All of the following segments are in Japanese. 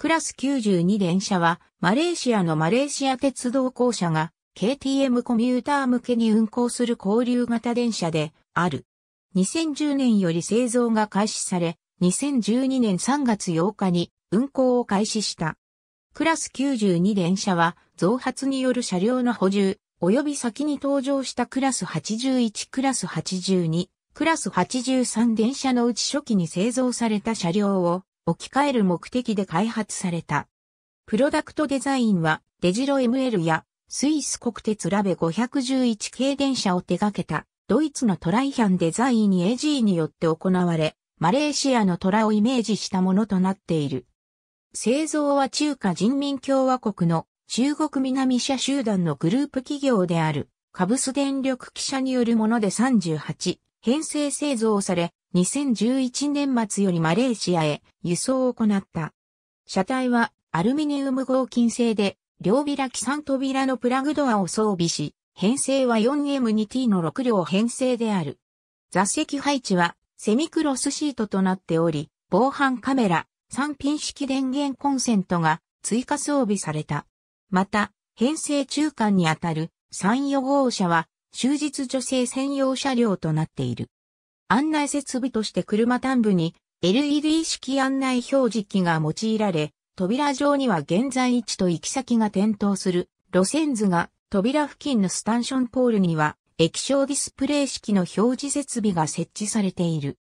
クラス92電車は、マレーシアのマレーシア鉄道公社が、KTM コミューター向けに運行する交流型電車である。2010年より製造が開始され、2012年3月8日に運行を開始した。クラス92電車は増発による車両の補充、及び先に登場したクラス81、クラス82、クラス83電車のうち初期に製造された車両を置き換える目的で開発された。プロダクトデザインはデジロ ML やスイス国鉄ラベ511系電車を手掛けたドイツのトライヒャンデザイン AG によって行われ、マレーシアの虎をイメージしたものとなっている。製造は中華人民共和国の中国南社集団のグループ企業である、カブス電力記者によるもので38、編成製造され、2011年末よりマレーシアへ輸送を行った。車体はアルミニウム合金製で、両開き3扉のプラグドアを装備し、編成は 4M2T の6両編成である。座席配置はセミクロスシートとなっており、防犯カメラ、3ピン式電源コンセントが追加装備された。また、編成中間にあたる3予号車は終日女性専用車両となっている。案内設備として車端部に LED 式案内表示器が用いられ、扉上には現在位置と行き先が点灯する路線図が扉付近のスタンションポールには液晶ディスプレイ式の表示設備が設置されている。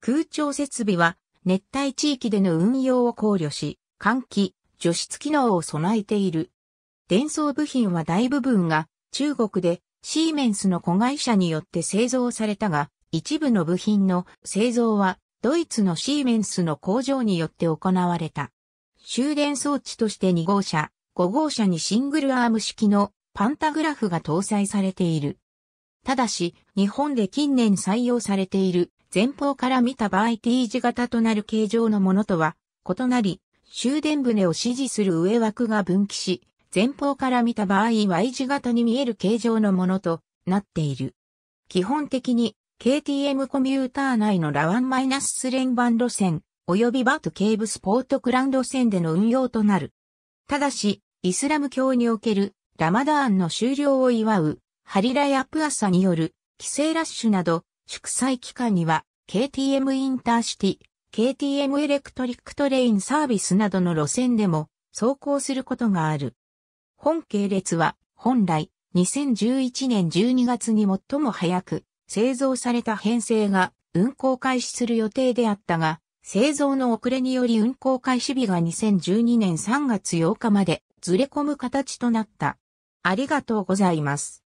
空調設備は熱帯地域での運用を考慮し、換気、除湿機能を備えている。電装部品は大部分が中国でシーメンスの子会社によって製造されたが、一部の部品の製造はドイツのシーメンスの工場によって行われた。終電装置として2号車、5号車にシングルアーム式のパンタグラフが搭載されている。ただし、日本で近年採用されている前方から見た場合 T 字型となる形状のものとは異なり、終電船を支持する上枠が分岐し、前方から見た場合 Y 字型に見える形状のものとなっている。基本的に KTM コミューター内のラワンマイナススレンバン路線、及びバトケーブスポートクラン路線での運用となる。ただし、イスラム教におけるラマダーンの終了を祝う、ハリラやプアサによる帰省ラッシュなど、祝祭期間には、KTM インターシティ、KTM エレクトリックトレインサービスなどの路線でも走行することがある。本系列は本来2011年12月に最も早く製造された編成が運行開始する予定であったが、製造の遅れにより運行開始日が2012年3月8日までずれ込む形となった。ありがとうございます。